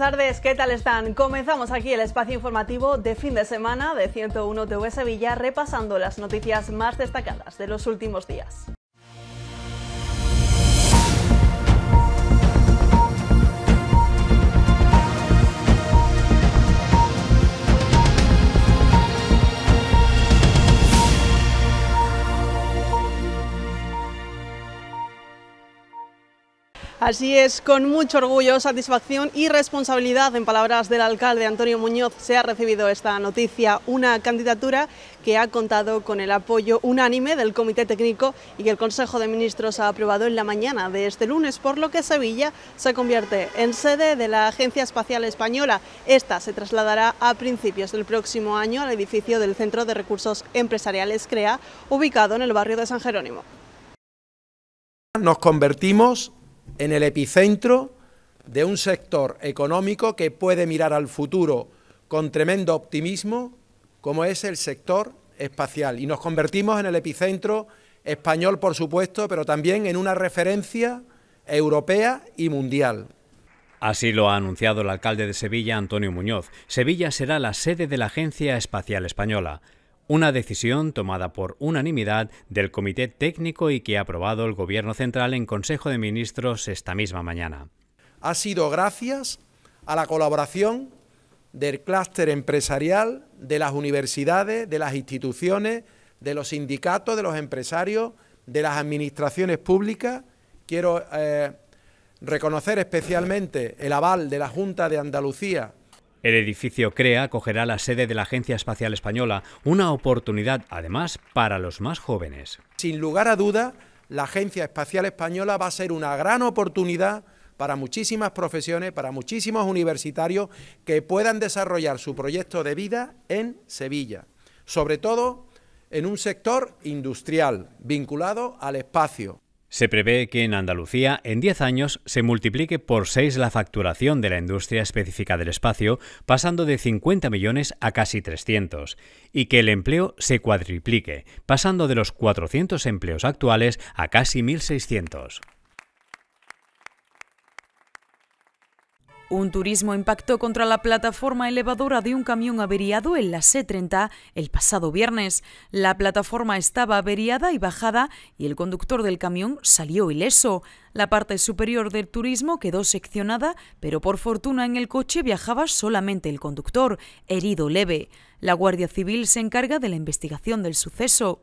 Buenas tardes, ¿qué tal están? Comenzamos aquí el espacio informativo de fin de semana de 101 TV Sevilla repasando las noticias más destacadas de los últimos días. Así es, con mucho orgullo, satisfacción y responsabilidad, en palabras del alcalde Antonio Muñoz, se ha recibido esta noticia, una candidatura que ha contado con el apoyo unánime del Comité Técnico y que el Consejo de Ministros ha aprobado en la mañana de este lunes, por lo que Sevilla se convierte en sede de la Agencia Espacial Española. Esta se trasladará a principios del próximo año al edificio del Centro de Recursos Empresariales CREA, ubicado en el barrio de San Jerónimo. Nos convertimos en el epicentro de un sector económico que puede mirar al futuro con tremendo optimismo, como es el sector espacial. Y nos convertimos en el epicentro español, por supuesto, pero también en una referencia europea y mundial. Así lo ha anunciado el alcalde de Sevilla, Antonio Muñoz. Sevilla será la sede de la Agencia Espacial Española una decisión tomada por unanimidad del Comité Técnico y que ha aprobado el Gobierno Central en Consejo de Ministros esta misma mañana. Ha sido gracias a la colaboración del clúster empresarial, de las universidades, de las instituciones, de los sindicatos, de los empresarios, de las administraciones públicas. Quiero eh, reconocer especialmente el aval de la Junta de Andalucía el edificio CREA acogerá la sede de la Agencia Espacial Española, una oportunidad además para los más jóvenes. Sin lugar a duda, la Agencia Espacial Española va a ser una gran oportunidad para muchísimas profesiones, para muchísimos universitarios que puedan desarrollar su proyecto de vida en Sevilla, sobre todo en un sector industrial vinculado al espacio. Se prevé que en Andalucía en 10 años se multiplique por 6 la facturación de la industria específica del espacio, pasando de 50 millones a casi 300, y que el empleo se cuadriplique, pasando de los 400 empleos actuales a casi 1.600. Un turismo impactó contra la plataforma elevadora de un camión averiado en la C-30 el pasado viernes. La plataforma estaba averiada y bajada y el conductor del camión salió ileso. La parte superior del turismo quedó seccionada, pero por fortuna en el coche viajaba solamente el conductor, herido leve. La Guardia Civil se encarga de la investigación del suceso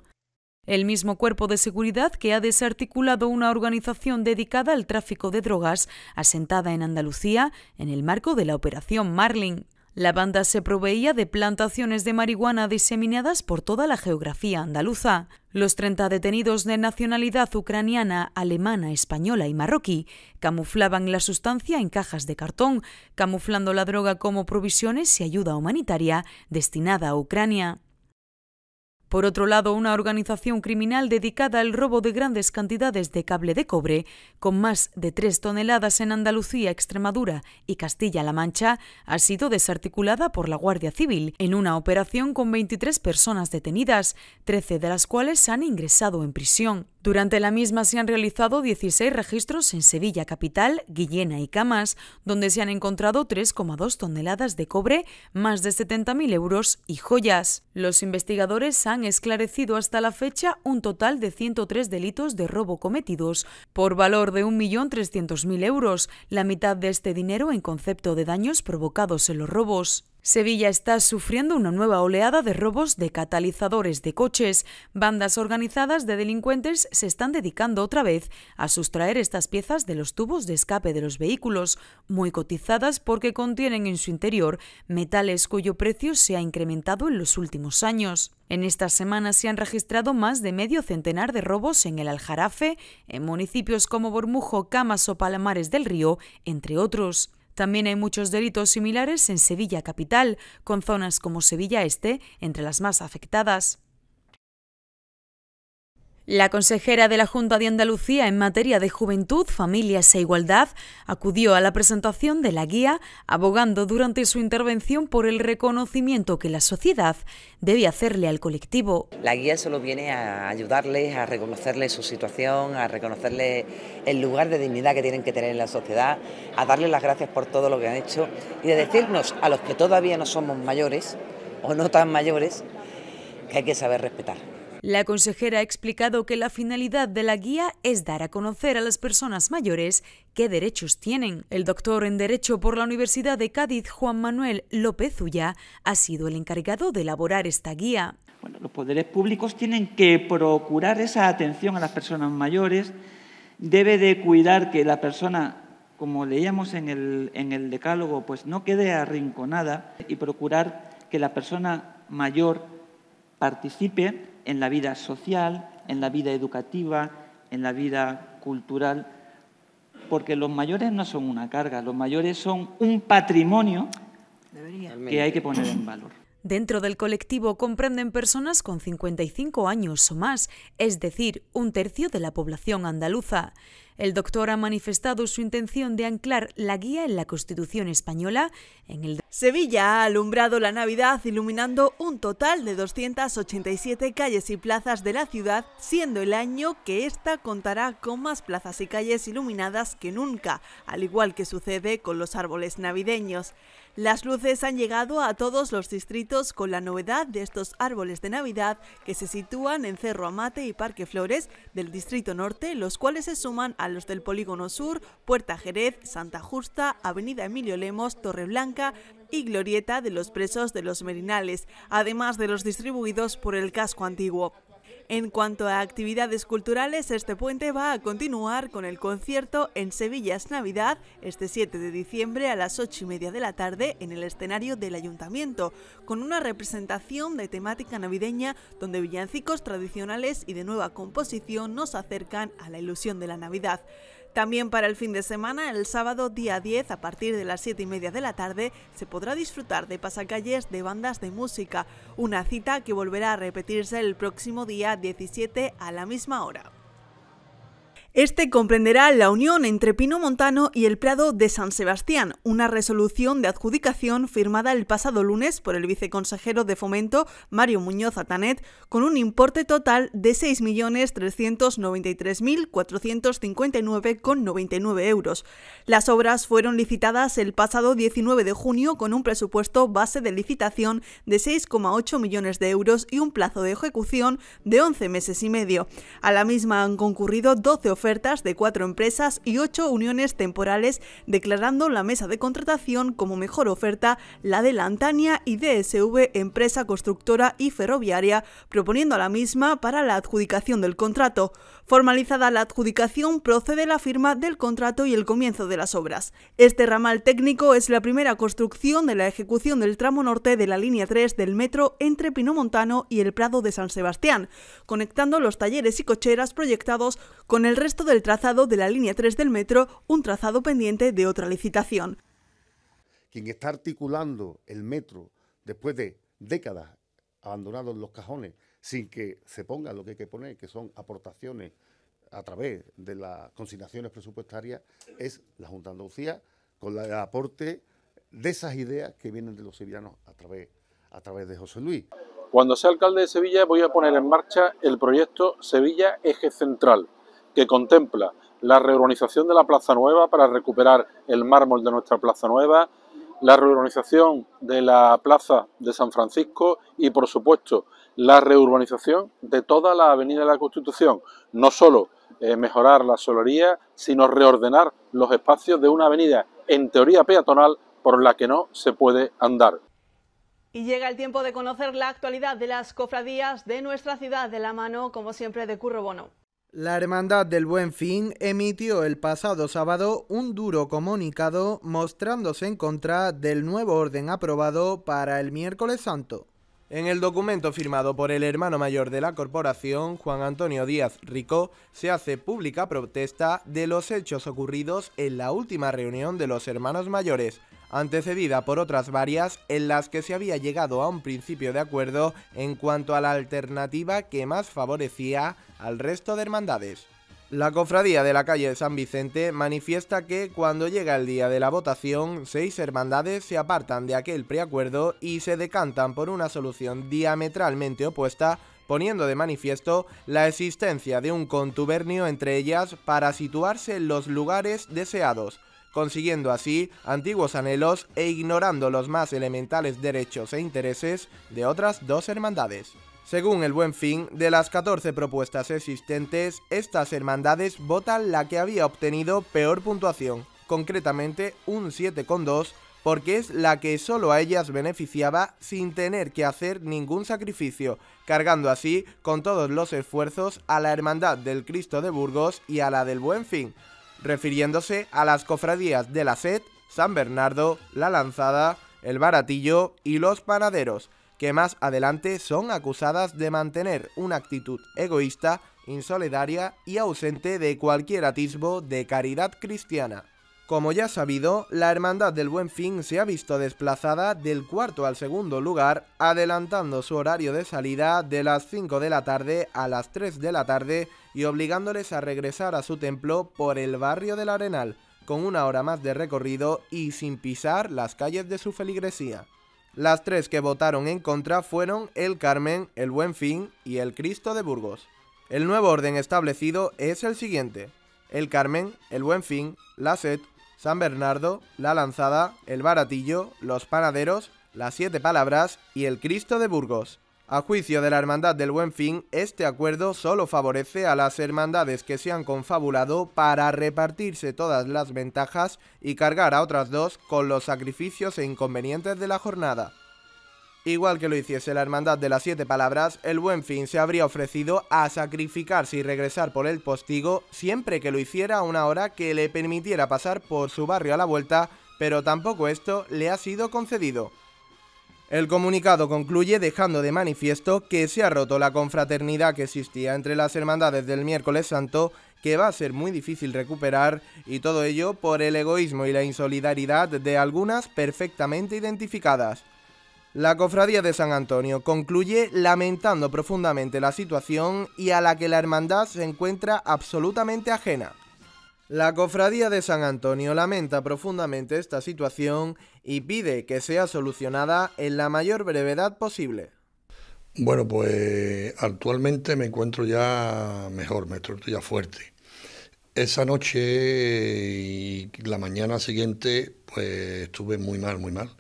el mismo cuerpo de seguridad que ha desarticulado una organización dedicada al tráfico de drogas asentada en Andalucía en el marco de la Operación Marlin. La banda se proveía de plantaciones de marihuana diseminadas por toda la geografía andaluza. Los 30 detenidos de nacionalidad ucraniana, alemana, española y marroquí camuflaban la sustancia en cajas de cartón, camuflando la droga como provisiones y ayuda humanitaria destinada a Ucrania. Por otro lado, una organización criminal dedicada al robo de grandes cantidades de cable de cobre, con más de tres toneladas en Andalucía, Extremadura y Castilla-La Mancha, ha sido desarticulada por la Guardia Civil en una operación con 23 personas detenidas, 13 de las cuales han ingresado en prisión. Durante la misma se han realizado 16 registros en Sevilla Capital, Guillena y Camas, donde se han encontrado 3,2 toneladas de cobre, más de 70.000 euros y joyas. Los investigadores han esclarecido hasta la fecha un total de 103 delitos de robo cometidos por valor de 1.300.000 euros, la mitad de este dinero en concepto de daños provocados en los robos. Sevilla está sufriendo una nueva oleada de robos de catalizadores de coches. Bandas organizadas de delincuentes se están dedicando otra vez a sustraer estas piezas de los tubos de escape de los vehículos, muy cotizadas porque contienen en su interior metales cuyo precio se ha incrementado en los últimos años. En estas semanas se han registrado más de medio centenar de robos en el Aljarafe, en municipios como Bormujo, Camas o Palamares del Río, entre otros. También hay muchos delitos similares en Sevilla capital, con zonas como Sevilla Este entre las más afectadas. La consejera de la Junta de Andalucía en materia de juventud, familias e igualdad acudió a la presentación de la guía, abogando durante su intervención por el reconocimiento que la sociedad debe hacerle al colectivo. La guía solo viene a ayudarles, a reconocerle su situación, a reconocerle el lugar de dignidad que tienen que tener en la sociedad, a darles las gracias por todo lo que han hecho y de decirnos a los que todavía no somos mayores o no tan mayores que hay que saber respetar. La consejera ha explicado que la finalidad de la guía es dar a conocer a las personas mayores qué derechos tienen. El doctor en Derecho por la Universidad de Cádiz, Juan Manuel López Ulla, ha sido el encargado de elaborar esta guía. Bueno, los poderes públicos tienen que procurar esa atención a las personas mayores, debe de cuidar que la persona como leíamos en el, en el, decálogo, pues no quede arrinconada y procurar que la persona mayor participe en la vida social, en la vida educativa, en la vida cultural, porque los mayores no son una carga, los mayores son un patrimonio que hay que poner en valor. Dentro del colectivo comprenden personas con 55 años o más, es decir, un tercio de la población andaluza. El doctor ha manifestado su intención de anclar la guía en la Constitución española. En el... Sevilla ha alumbrado la Navidad iluminando un total de 287 calles y plazas de la ciudad, siendo el año que esta contará con más plazas y calles iluminadas que nunca, al igual que sucede con los árboles navideños. Las luces han llegado a todos los distritos con la novedad de estos árboles de Navidad que se sitúan en Cerro Amate y Parque Flores del Distrito Norte, los cuales se suman a los del Polígono Sur, Puerta Jerez, Santa Justa, Avenida Emilio Lemos, Torre Blanca y Glorieta de los Presos de los Merinales, además de los distribuidos por el casco antiguo. En cuanto a actividades culturales, este puente va a continuar con el concierto en Sevillas Navidad este 7 de diciembre a las 8 y media de la tarde en el escenario del Ayuntamiento, con una representación de temática navideña donde villancicos tradicionales y de nueva composición nos acercan a la ilusión de la Navidad. También para el fin de semana, el sábado día 10, a partir de las 7 y media de la tarde, se podrá disfrutar de pasacalles de bandas de música, una cita que volverá a repetirse el próximo día 17 a la misma hora. Este comprenderá la unión entre Pino Montano y el Prado de San Sebastián, una resolución de adjudicación firmada el pasado lunes por el viceconsejero de Fomento, Mario Muñoz Atanet, con un importe total de 6.393.459,99 euros. Las obras fueron licitadas el pasado 19 de junio con un presupuesto base de licitación de 6,8 millones de euros y un plazo de ejecución de 11 meses y medio. A la misma han concurrido 12 ofertas de cuatro empresas y ocho uniones temporales, declarando la mesa de contratación como mejor oferta la de Lantania y DSV, empresa constructora y ferroviaria, proponiendo a la misma para la adjudicación del contrato. Formalizada la adjudicación, procede la firma del contrato y el comienzo de las obras. Este ramal técnico es la primera construcción de la ejecución del tramo norte de la línea 3 del metro entre Pinomontano y el Prado de San Sebastián, conectando los talleres y cocheras proyectados con el resto del trazado de la línea 3 del metro, un trazado pendiente de otra licitación. Quien está articulando el metro después de décadas abandonados los cajones sin que se ponga lo que hay que poner, que son aportaciones a través de las consignaciones presupuestarias, es la Junta de Andalucía con el aporte de esas ideas que vienen de los sevillanos a través, a través de José Luis. Cuando sea alcalde de Sevilla voy a poner en marcha el proyecto Sevilla Eje Central, que contempla la reurbanización de la Plaza Nueva para recuperar el mármol de nuestra Plaza Nueva, la reurbanización de la Plaza de San Francisco y, por supuesto, la reurbanización de toda la Avenida de la Constitución, no solo eh, mejorar la solería, sino reordenar los espacios de una avenida en teoría peatonal por la que no se puede andar. Y llega el tiempo de conocer la actualidad de las cofradías de nuestra ciudad de la mano, como siempre, de Curro Bono. La Hermandad del Buen Fin emitió el pasado sábado un duro comunicado mostrándose en contra del nuevo orden aprobado para el miércoles santo. En el documento firmado por el hermano mayor de la corporación, Juan Antonio Díaz Rico, se hace pública protesta de los hechos ocurridos en la última reunión de los hermanos mayores, antecedida por otras varias en las que se había llegado a un principio de acuerdo en cuanto a la alternativa que más favorecía al resto de hermandades. La cofradía de la calle de San Vicente manifiesta que cuando llega el día de la votación, seis hermandades se apartan de aquel preacuerdo y se decantan por una solución diametralmente opuesta, poniendo de manifiesto la existencia de un contubernio entre ellas para situarse en los lugares deseados, consiguiendo así antiguos anhelos e ignorando los más elementales derechos e intereses de otras dos hermandades. Según el buen fin, de las 14 propuestas existentes, estas hermandades votan la que había obtenido peor puntuación, concretamente un 7,2, porque es la que solo a ellas beneficiaba sin tener que hacer ningún sacrificio, cargando así con todos los esfuerzos a la Hermandad del Cristo de Burgos y a la del Buen Fin, refiriéndose a las cofradías de la SED, San Bernardo, La Lanzada, El Baratillo y Los Panaderos, que más adelante son acusadas de mantener una actitud egoísta, insolidaria y ausente de cualquier atisbo de caridad cristiana. Como ya sabido, la Hermandad del Buen Fin se ha visto desplazada del cuarto al segundo lugar, adelantando su horario de salida de las 5 de la tarde a las 3 de la tarde y obligándoles a regresar a su templo por el barrio del Arenal, con una hora más de recorrido y sin pisar las calles de su feligresía. Las tres que votaron en contra fueron el Carmen, el Buen Fin y el Cristo de Burgos. El nuevo orden establecido es el siguiente. El Carmen, el Buen Fin, la Set, San Bernardo, la Lanzada, el Baratillo, los Panaderos, las Siete Palabras y el Cristo de Burgos. A juicio de la Hermandad del Buen Fin, este acuerdo solo favorece a las hermandades que se han confabulado para repartirse todas las ventajas y cargar a otras dos con los sacrificios e inconvenientes de la jornada. Igual que lo hiciese la Hermandad de las Siete Palabras, el Buen Fin se habría ofrecido a sacrificarse y regresar por el postigo siempre que lo hiciera a una hora que le permitiera pasar por su barrio a la vuelta, pero tampoco esto le ha sido concedido. El comunicado concluye dejando de manifiesto que se ha roto la confraternidad que existía entre las hermandades del miércoles santo, que va a ser muy difícil recuperar, y todo ello por el egoísmo y la insolidaridad de algunas perfectamente identificadas. La cofradía de San Antonio concluye lamentando profundamente la situación y a la que la hermandad se encuentra absolutamente ajena. La Cofradía de San Antonio lamenta profundamente esta situación y pide que sea solucionada en la mayor brevedad posible. Bueno, pues actualmente me encuentro ya mejor, me encuentro ya fuerte. Esa noche y la mañana siguiente, pues estuve muy mal, muy mal.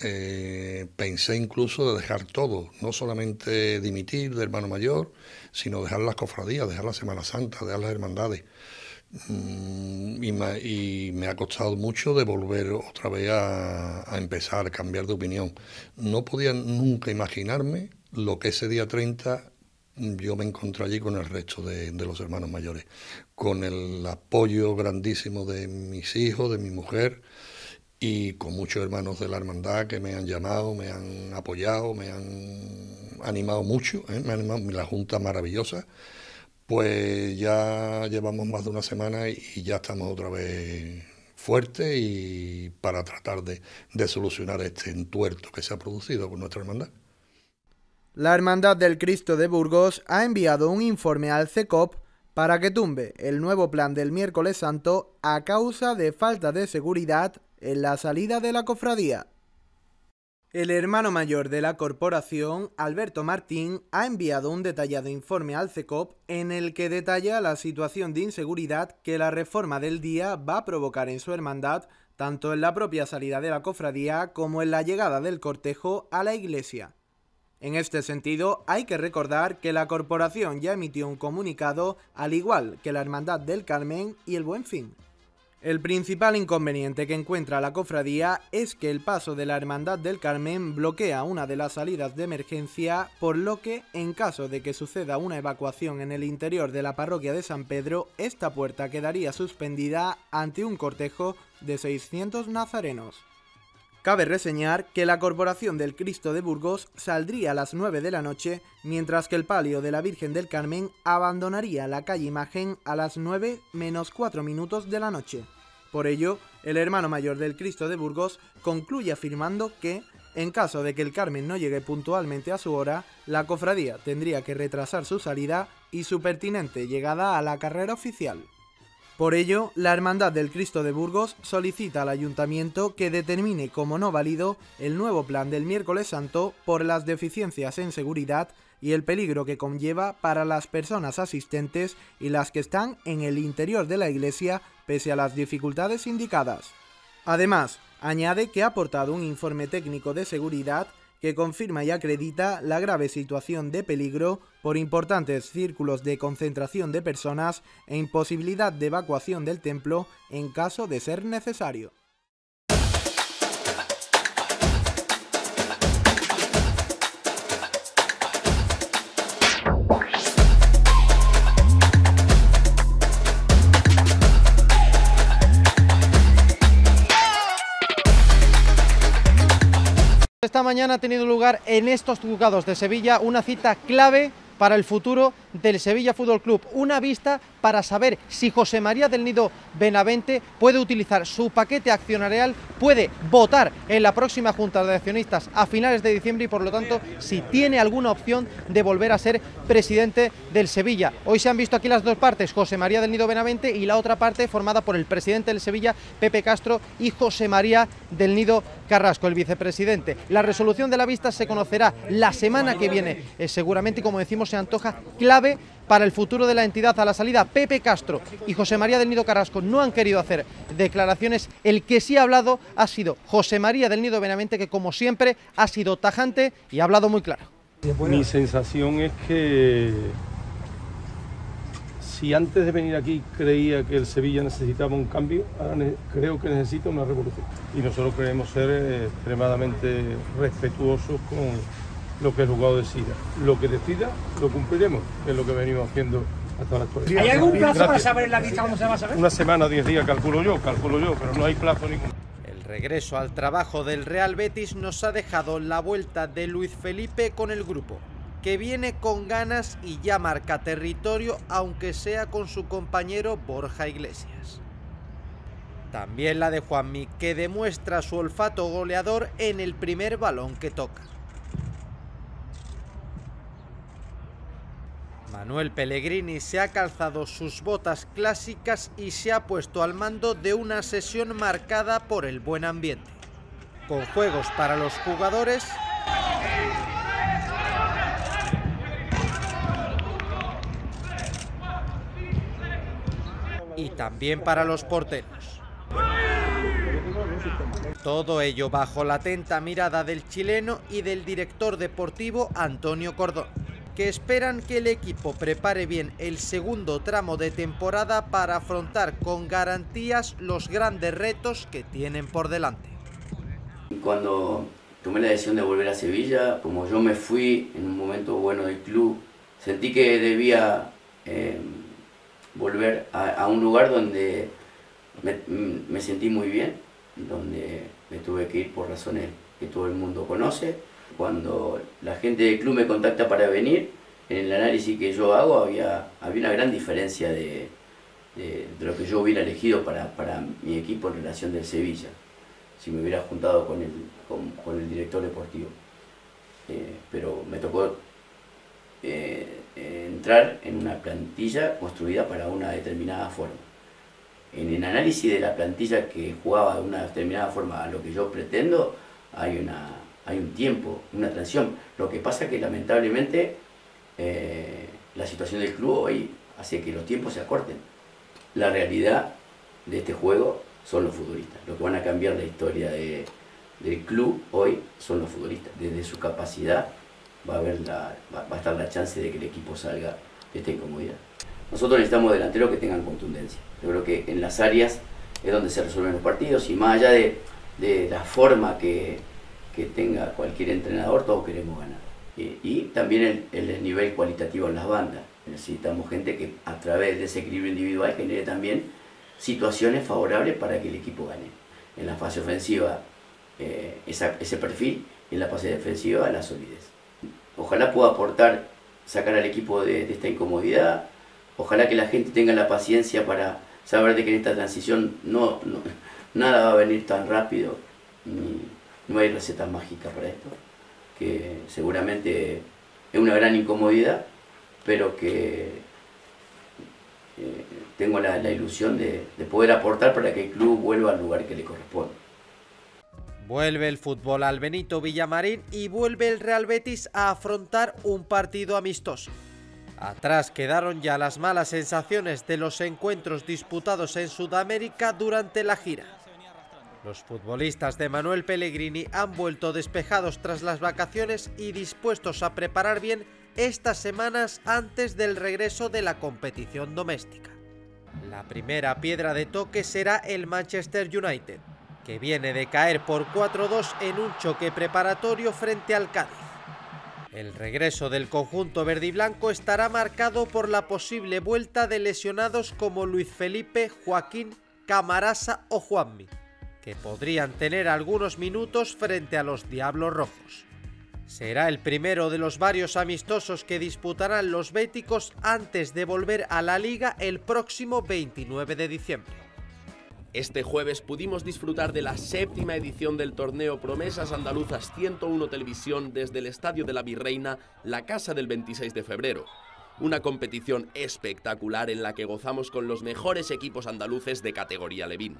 Eh, pensé incluso de dejar todo, no solamente dimitir de hermano mayor, sino dejar las cofradías, dejar la Semana Santa, dejar las hermandades. Mm, y me, ha costado mucho de volver otra vez a, empezar, a cambiar de opinión. No podía nunca imaginarme lo que ese día 30 yo me encontré allí con el resto de, los hermanos mayores, con el apoyo grandísimo de mis hijos, de mi mujer y con muchos hermanos de la hermandad que me han llamado, me han apoyado, me han animado mucho, ¿eh? me han animado la Junta maravillosa pues ya llevamos más de una semana y ya estamos otra vez fuertes y para tratar de, de solucionar este entuerto que se ha producido con nuestra hermandad. La Hermandad del Cristo de Burgos ha enviado un informe al CECOP para que tumbe el nuevo plan del miércoles santo a causa de falta de seguridad en la salida de la cofradía. El hermano mayor de la corporación, Alberto Martín, ha enviado un detallado informe al CECOP en el que detalla la situación de inseguridad que la reforma del día va a provocar en su hermandad, tanto en la propia salida de la cofradía como en la llegada del cortejo a la iglesia. En este sentido, hay que recordar que la corporación ya emitió un comunicado, al igual que la Hermandad del Carmen y el Buen Fin. El principal inconveniente que encuentra la cofradía es que el paso de la Hermandad del Carmen bloquea una de las salidas de emergencia, por lo que, en caso de que suceda una evacuación en el interior de la parroquia de San Pedro, esta puerta quedaría suspendida ante un cortejo de 600 nazarenos. Cabe reseñar que la corporación del Cristo de Burgos saldría a las 9 de la noche, mientras que el palio de la Virgen del Carmen abandonaría la calle Imagen a las 9 menos 4 minutos de la noche. Por ello, el hermano mayor del Cristo de Burgos concluye afirmando que, en caso de que el Carmen no llegue puntualmente a su hora, la cofradía tendría que retrasar su salida y su pertinente llegada a la carrera oficial. Por ello, la Hermandad del Cristo de Burgos solicita al ayuntamiento que determine como no válido el nuevo plan del miércoles santo por las deficiencias en seguridad y el peligro que conlleva para las personas asistentes y las que están en el interior de la iglesia pese a las dificultades indicadas. Además, añade que ha aportado un informe técnico de seguridad que confirma y acredita la grave situación de peligro por importantes círculos de concentración de personas e imposibilidad de evacuación del templo en caso de ser necesario. Esta mañana ha tenido lugar en estos juzgados de Sevilla una cita clave para el futuro del Sevilla Fútbol Club. Una vista para saber si José María del Nido Benavente puede utilizar su paquete accionarial, puede votar en la próxima Junta de Accionistas a finales de diciembre y por lo tanto si tiene alguna opción de volver a ser presidente del Sevilla. Hoy se han visto aquí las dos partes, José María del Nido Benavente y la otra parte formada por el presidente del Sevilla, Pepe Castro, y José María del Nido Carrasco, el vicepresidente. La resolución de la vista se conocerá la semana que viene, eh, seguramente, como decimos, se antoja clave para el futuro de la entidad a la salida. Pepe Castro y José María del Nido Carrasco no han querido hacer declaraciones. El que sí ha hablado ha sido José María del Nido Benavente, que como siempre ha sido tajante y ha hablado muy claro. Mi sensación es que si antes de venir aquí creía que el Sevilla necesitaba un cambio, ahora creo que necesita una revolución. Y nosotros queremos ser eh, extremadamente respetuosos con lo que el juzgado decida. Lo que decida lo cumpliremos, es lo que venimos haciendo hasta la actualidad. ¿Hay algún plazo para saber en la vista cómo se va a saber? Una semana, diez días, calculo yo, calculo yo, pero no hay plazo ninguno. El regreso al trabajo del Real Betis nos ha dejado la vuelta de Luis Felipe con el grupo, que viene con ganas y ya marca territorio, aunque sea con su compañero Borja Iglesias. También la de Juanmi, que demuestra su olfato goleador en el primer balón que toca. Manuel Pellegrini se ha calzado sus botas clásicas y se ha puesto al mando de una sesión marcada por el buen ambiente, con juegos para los jugadores y también para los porteros. Todo ello bajo la atenta mirada del chileno y del director deportivo Antonio Cordón que esperan que el equipo prepare bien el segundo tramo de temporada para afrontar con garantías los grandes retos que tienen por delante. Cuando tomé la decisión de volver a Sevilla, como yo me fui en un momento bueno del club, sentí que debía eh, volver a, un lugar donde me sentí muy bien, donde me tuve que ir por razones que todo el mundo conoce cuando la gente del club me contacta para venir, en el análisis que yo hago había, había una gran diferencia de, lo que yo hubiera elegido para, mi equipo en relación del Sevilla, si me hubiera juntado con el, con, el director deportivo. Eh, pero me tocó eh, entrar en una plantilla construida para una determinada forma. En el análisis de la plantilla que jugaba de una determinada forma a lo que yo pretendo, hay una hay un tiempo, una transición. Lo que pasa es que lamentablemente eh, la situación del club hoy hace que los tiempos se acorten. La realidad de este juego son los futbolistas. Lo que van a cambiar la historia del club hoy son los futbolistas. Desde su capacidad va a, haber va, a estar la chance de que el equipo salga de esta incomodidad. Nosotros necesitamos delanteros que tengan contundencia. Yo creo que en las áreas es donde se resuelven los partidos y más allá de la forma que, que tenga cualquier entrenador, todos queremos ganar. Eh, y también el, el, nivel cualitativo en las bandas. Necesitamos gente que a través de ese equilibrio individual genere también situaciones favorables para que el equipo gane. En la fase ofensiva eh, ese perfil, y en la fase defensiva la solidez. Ojalá pueda aportar, sacar al equipo de, esta incomodidad, ojalá que la gente tenga la paciencia para saber de que en esta transición no, nada va a venir tan rápido no hay receta mágica para esto, que seguramente es una gran incomodidad, pero que eh, tengo la, ilusión de poder aportar para que el club vuelva al lugar que le corresponde. Vuelve el fútbol al Benito Villamarín y vuelve el Real Betis a afrontar un partido amistoso. Atrás quedaron ya las malas sensaciones de los encuentros disputados en Sudamérica durante la gira. Los futbolistas de Manuel Pellegrini han vuelto despejados tras las vacaciones y dispuestos a preparar bien estas semanas antes del regreso de la competición doméstica. La primera piedra de toque será el Manchester United, que viene de caer por 4-2 en un choque preparatorio frente al Cádiz. El regreso del conjunto verde y blanco estará marcado por la posible vuelta de lesionados como Luis Felipe, Joaquín, Camarasa o Juanmi que podrían tener algunos minutos frente a los Diablos Rojos. Será el primero de los varios amistosos que disputarán los béticos antes de volver a la liga el próximo 29 de diciembre. Este jueves pudimos disfrutar de la séptima edición del torneo Promesas Andaluzas 101 Televisión desde el Estadio de la Virreina, la casa del 26 de febrero. Una competición espectacular en la que gozamos con los mejores equipos andaluces de categoría Levín.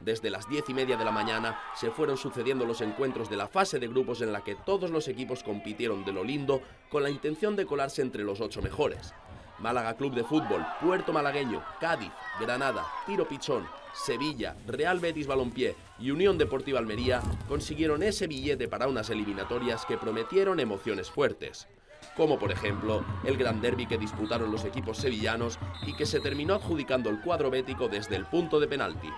Desde las 10 y media de la mañana se fueron sucediendo los encuentros de la fase de grupos en la que todos los equipos compitieron de lo lindo con la intención de colarse entre los ocho mejores. Málaga Club de Fútbol, Puerto Malagueño, Cádiz, Granada, Tiro Pichón, Sevilla, Real Betis Balompié y Unión Deportiva Almería consiguieron ese billete para unas eliminatorias que prometieron emociones fuertes como por ejemplo el gran derby que disputaron los equipos sevillanos y que se terminó adjudicando el cuadro bético desde el punto de penalti.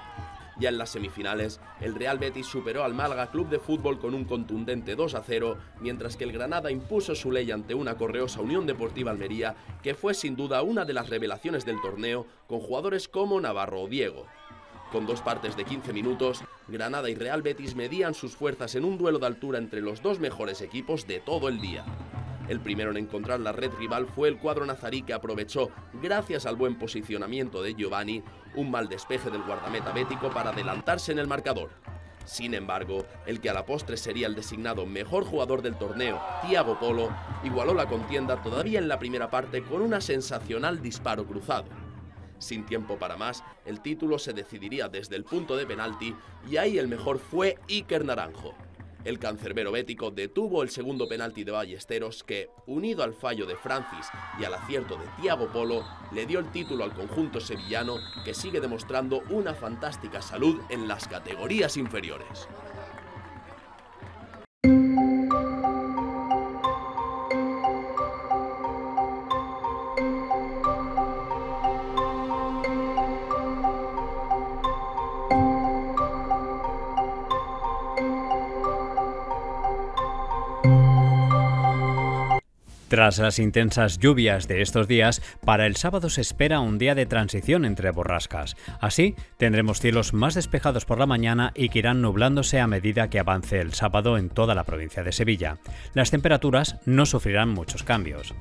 Ya en las semifinales, el Real Betis superó al Málaga Club de Fútbol con un contundente 2 a 0, mientras que el Granada impuso su ley ante una correosa Unión Deportiva Almería, que fue sin duda una de las revelaciones del torneo, con jugadores como Navarro o Diego. Con dos partes de 15 minutos, Granada y Real Betis medían sus fuerzas en un duelo de altura entre los dos mejores equipos de todo el día. El primero en encontrar la red rival fue el cuadro nazarí que aprovechó, gracias al buen posicionamiento de Giovanni, un mal despeje del guardameta bético para adelantarse en el marcador. Sin embargo, el que a la postre sería el designado mejor jugador del torneo, Thiago Polo, igualó la contienda todavía en la primera parte con una sensacional disparo cruzado. Sin tiempo para más, el título se decidiría desde el punto de penalti y ahí el mejor fue Iker Naranjo. El cancerbero bético detuvo el segundo penalti de Ballesteros que, unido al fallo de Francis y al acierto de Tiago Polo, le dio el título al conjunto sevillano que sigue demostrando una fantástica salud en las categorías inferiores. Tras las intensas lluvias de estos días, para el sábado se espera un día de transición entre borrascas. Así, tendremos cielos más despejados por la mañana y que irán nublándose a medida que avance el sábado en toda la provincia de Sevilla. Las temperaturas no sufrirán muchos cambios.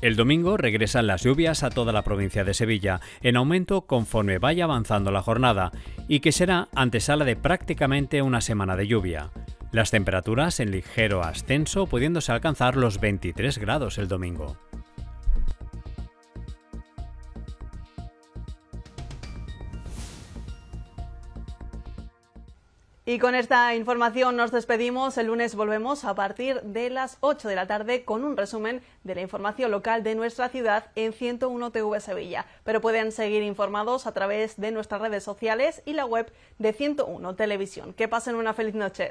El domingo regresan las lluvias a toda la provincia de Sevilla, en aumento conforme vaya avanzando la jornada, y que será antesala de prácticamente una semana de lluvia. Las temperaturas en ligero ascenso pudiéndose alcanzar los 23 grados el domingo. Y con esta información nos despedimos. El lunes volvemos a partir de las 8 de la tarde con un resumen de la información local de nuestra ciudad en 101 TV Sevilla. Pero pueden seguir informados a través de nuestras redes sociales y la web de 101 Televisión. Que pasen una feliz noche.